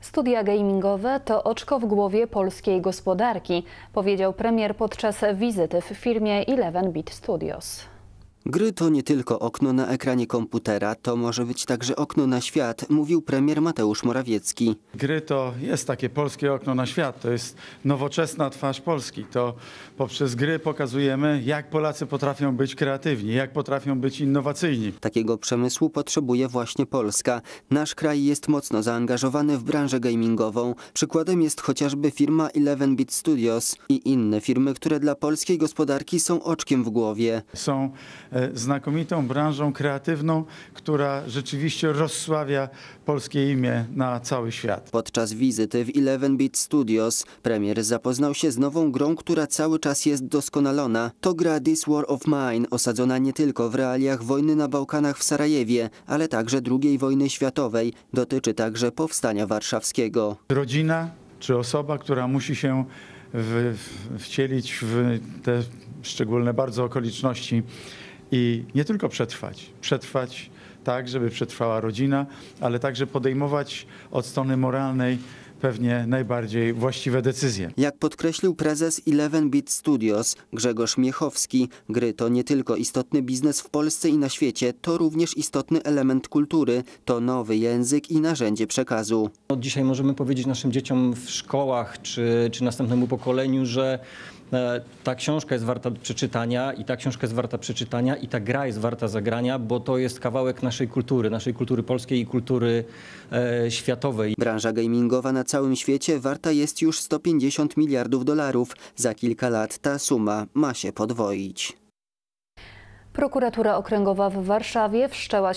Studia gamingowe to oczko w głowie polskiej gospodarki, powiedział premier podczas wizyty w firmie Eleven Bit Studios. Gry to nie tylko okno na ekranie komputera, to może być także okno na świat, mówił premier Mateusz Morawiecki. Gry to jest takie polskie okno na świat, to jest nowoczesna twarz Polski. To poprzez gry pokazujemy, jak Polacy potrafią być kreatywni, jak potrafią być innowacyjni. Takiego przemysłu potrzebuje właśnie Polska. Nasz kraj jest mocno zaangażowany w branżę gamingową. Przykładem jest chociażby firma 11-Bit Studios i inne firmy, które dla polskiej gospodarki są oczkiem w głowie. Są E, znakomitą branżą kreatywną, która rzeczywiście rozsławia polskie imię na cały świat. Podczas wizyty w Eleven Beat Studios premier zapoznał się z nową grą, która cały czas jest doskonalona. To gra This War of Mine, osadzona nie tylko w realiach wojny na Bałkanach w Sarajewie, ale także II wojny światowej. Dotyczy także powstania warszawskiego. Rodzina czy osoba, która musi się w, w, wcielić w te szczególne bardzo okoliczności i nie tylko przetrwać, przetrwać tak, żeby przetrwała rodzina, ale także podejmować od strony moralnej pewnie najbardziej właściwe decyzje. Jak podkreślił prezes Eleven Beat Studios Grzegorz Miechowski, gry to nie tylko istotny biznes w Polsce i na świecie, to również istotny element kultury, to nowy język i narzędzie przekazu. Od no, dzisiaj możemy powiedzieć naszym dzieciom w szkołach czy, czy następnemu pokoleniu, że e, ta książka jest warta przeczytania i ta książka jest warta przeczytania i ta gra jest warta zagrania, bo to jest kawałek naszej kultury, naszej kultury polskiej i kultury e, światowej. Branża gamingowa na całym świecie warta jest już 150 miliardów dolarów. Za kilka lat ta suma ma się podwoić. Prokuratura Okręgowa w Warszawie wszczęła